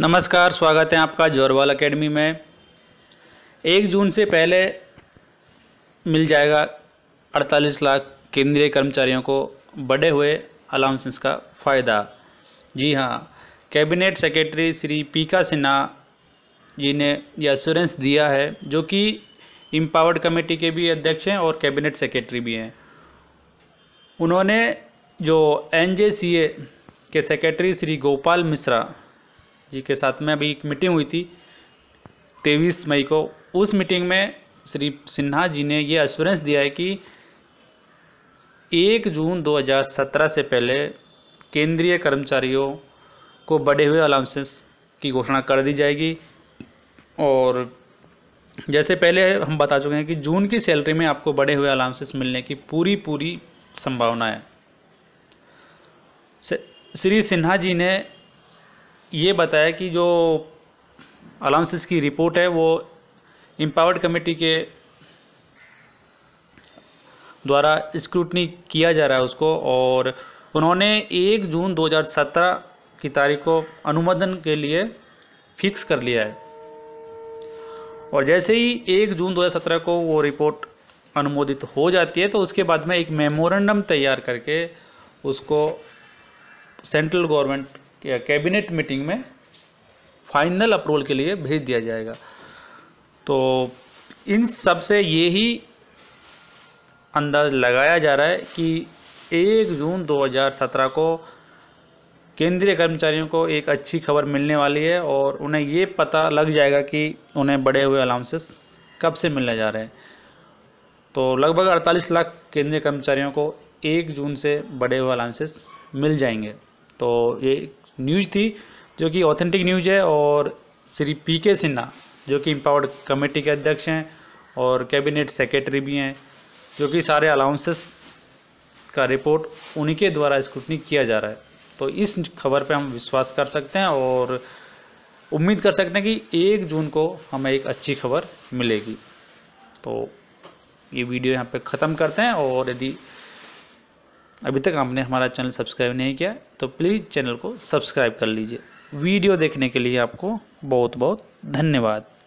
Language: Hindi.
नमस्कार स्वागत है आपका जोरवाल एकेडमी में एक जून से पहले मिल जाएगा 48 लाख केंद्रीय कर्मचारियों को बढ़े हुए अलाउंसेंस का फ़ायदा जी हाँ कैबिनेट सेक्रेटरी श्री पीका सिन्हा जी ने यह एश्योरेंस दिया है जो कि इम्पावर्ड कमेटी के भी अध्यक्ष हैं और कैबिनेट सेक्रेटरी भी हैं उन्होंने जो एन के सेक्रेटरी श्री गोपाल मिश्रा जी के साथ में अभी एक मीटिंग हुई थी तेईस मई को उस मीटिंग में श्री सिन्हा जी ने ये एश्योरेंस दिया है कि एक जून 2017 से पहले केंद्रीय कर्मचारियों को बढ़े हुए अलाउंसेस की घोषणा कर दी जाएगी और जैसे पहले हम बता चुके हैं कि जून की सैलरी में आपको बढ़े हुए अलाउंसेस मिलने की पूरी पूरी संभावना है श्री सिन्हा जी ने ये बताया कि जो अलाउंसेस की रिपोर्ट है वो एम्पावर्ड कमेटी के द्वारा स्क्रूटनी किया जा रहा है उसको और उन्होंने 1 जून 2017 की तारीख को अनुमोदन के लिए फिक्स कर लिया है और जैसे ही 1 जून 2017 को वो रिपोर्ट अनुमोदित हो जाती है तो उसके बाद में एक मेमोरेंडम तैयार करके उसको सेंट्रल गवर्नमेंट कैबिनेट मीटिंग में फाइनल अप्रूवल के लिए भेज दिया जाएगा तो इन सब से यही अंदाज लगाया जा रहा है कि एक जून 2017 को केंद्रीय कर्मचारियों को एक अच्छी खबर मिलने वाली है और उन्हें ये पता लग जाएगा कि उन्हें बढ़े हुए अलाउंसेस कब से मिलने जा रहे हैं तो लगभग 48 लाख केंद्रीय कर्मचारियों को एक जून से बढ़े हुए अलाउंसेस मिल जाएंगे तो ये न्यूज थी जो कि ऑथेंटिक न्यूज है और श्री पी के सिन्हा जो कि इम्पावर्ड कमेटी के अध्यक्ष हैं और कैबिनेट सेक्रेटरी भी हैं जो कि सारे अलाउंसेस का रिपोर्ट उन्हीं के द्वारा स्क्रूटनी किया जा रहा है तो इस खबर पे हम विश्वास कर सकते हैं और उम्मीद कर सकते हैं कि एक जून को हमें एक अच्छी खबर मिलेगी तो ये वीडियो यहाँ पे ख़त्म करते हैं और यदि अभी तक आपने हमारा चैनल सब्सक्राइब नहीं किया तो प्लीज़ चैनल को सब्सक्राइब कर लीजिए वीडियो देखने के लिए आपको बहुत बहुत धन्यवाद